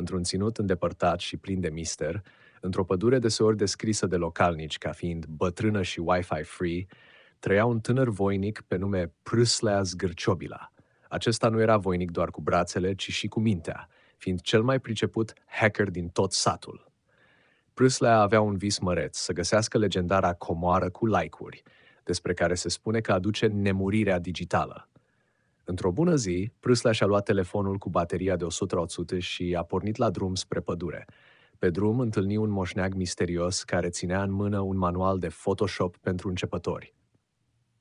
într-un ținut îndepărtat și plin de mister, într-o pădure deseori descrisă de localnici ca fiind bătrână și Wi-Fi free, trăia un tânăr voinic pe nume Prâslea Zgârciobila. Acesta nu era voinic doar cu brațele, ci și cu mintea, fiind cel mai priceput hacker din tot satul. Prâslea avea un vis măreț, să găsească legendara comoară cu like-uri, despre care se spune că aduce nemurirea digitală. Într-o bună zi, Prusla și-a luat telefonul cu bateria de 100 și a pornit la drum spre pădure. Pe drum întâlni un moșneag misterios care ținea în mână un manual de Photoshop pentru începători.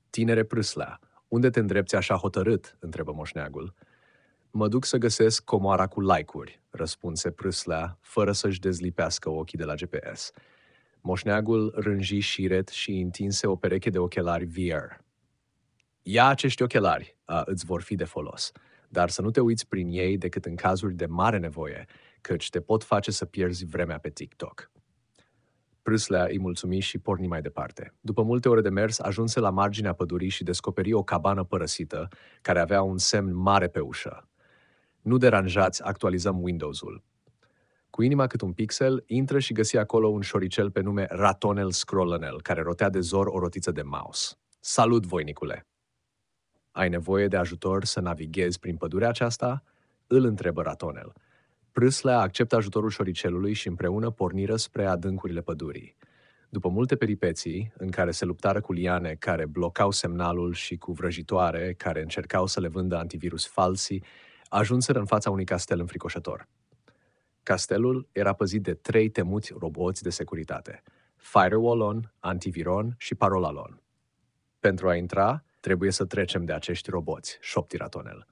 Tinere Prusla, unde te îndrepți așa hotărât?" întrebă moșneagul. Mă duc să găsesc comoara cu like-uri," răspunse Prusla, fără să-și dezlipească ochii de la GPS. Moșneagul rânji șiret și întinse o pereche de ochelari VR. Ia acești ochelari, uh, îți vor fi de folos. Dar să nu te uiți prin ei decât în cazuri de mare nevoie, căci te pot face să pierzi vremea pe TikTok. Prâslea îi mulțumi și porni mai departe. După multe ore de mers, ajunse la marginea pădurii și descoperi o cabană părăsită, care avea un semn mare pe ușă. Nu deranjați, actualizăm Windows-ul. Cu inima cât un pixel, intră și găsi acolo un șoricel pe nume Ratonel Scrollenel, care rotea de zor o rotiță de mouse. Salut, voinicule! Ai nevoie de ajutor să navighezi prin pădurea aceasta? Îl întrebă ratonel. Prâslea acceptă ajutorul șoricelului și împreună porniră spre adâncurile pădurii. După multe peripeții, în care se luptară cu liane care blocau semnalul și cu vrăjitoare care încercau să le vândă antivirus falsii, ajunseră în fața unui castel înfricoșător. Castelul era păzit de trei temuți roboți de securitate, Firewallon, Antiviron și Parolalon. Pentru a intra, Trebuie să trecem de acești roboți, șopti ratonel.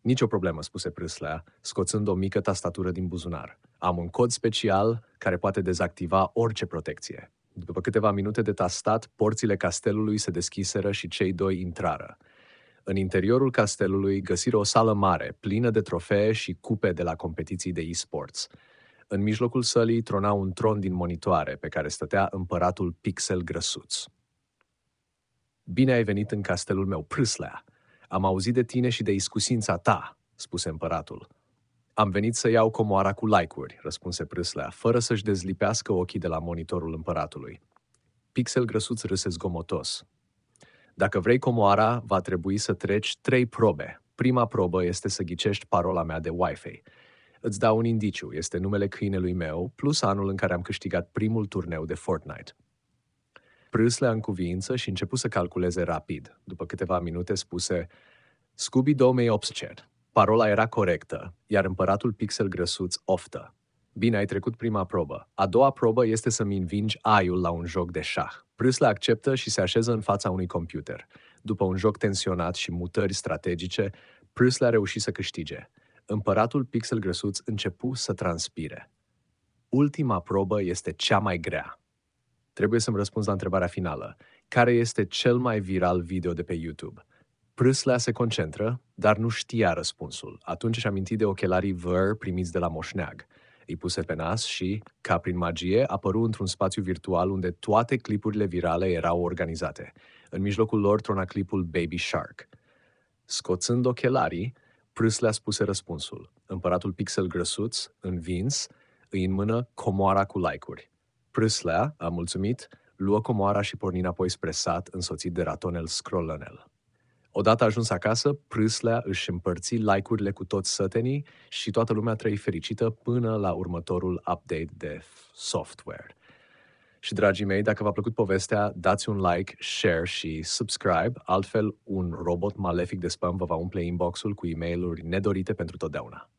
Nici o problemă, spuse Prâslea, scoțând o mică tastatură din buzunar. Am un cod special care poate dezactiva orice protecție. După câteva minute de tastat, porțile castelului se deschiseră și cei doi intrară. În interiorul castelului găsiră o sală mare, plină de trofee și cupe de la competiții de e-sports. În mijlocul sălii trona un tron din monitoare pe care stătea împăratul Pixel Grăsuț. Bine ai venit în castelul meu, Prâslea. Am auzit de tine și de iscusința ta, spuse împăratul. Am venit să iau comoara cu like-uri, răspunse Prâslea, fără să-și dezlipească ochii de la monitorul împăratului. Pixel grăsuț râse zgomotos. Dacă vrei comoara, va trebui să treci trei probe. Prima probă este să ghicești parola mea de Wi-Fi. Îți dau un indiciu, este numele câinelui meu, plus anul în care am câștigat primul turneu de Fortnite prâslea în cuvință și începu să calculeze rapid, după câteva minute spuse Scooby 2018. Parola era corectă, iar împăratul pixel grăsuț oftă. Bine, ai trecut prima probă. A doua probă este să-mi învingi aiul la un joc de șah. Prâsla acceptă și se așează în fața unui computer. După un joc tensionat și mutări strategice, Prâsla a reușit să câștige. Împăratul pixel grăsuț începu să transpire. Ultima probă este cea mai grea, Trebuie să-mi răspunzi la întrebarea finală. Care este cel mai viral video de pe YouTube? Prâslea se concentră, dar nu știa răspunsul. Atunci și-a aminti de ochelarii VR primiți de la moșneag. Îi puse pe nas și, ca prin magie, apăru într-un spațiu virtual unde toate clipurile virale erau organizate. În mijlocul lor trona clipul Baby Shark. Scoțând ochelarii, Prâslea spuse răspunsul. Împăratul Pixel Grăsuț, învins, îi în comoara cu like-uri. Prâslea a mulțumit, luă comoara și porni înapoi spre sat, însoțit de ratonel scrolănel. Odată ajuns acasă, Prâslea își împărți like-urile cu toți sătenii și toată lumea trăi fericită până la următorul update de software. Și, dragii mei, dacă v-a plăcut povestea, dați un like, share și subscribe, altfel un robot malefic de spam vă va umple inbox-ul cu e-mail-uri nedorite pentru totdeauna.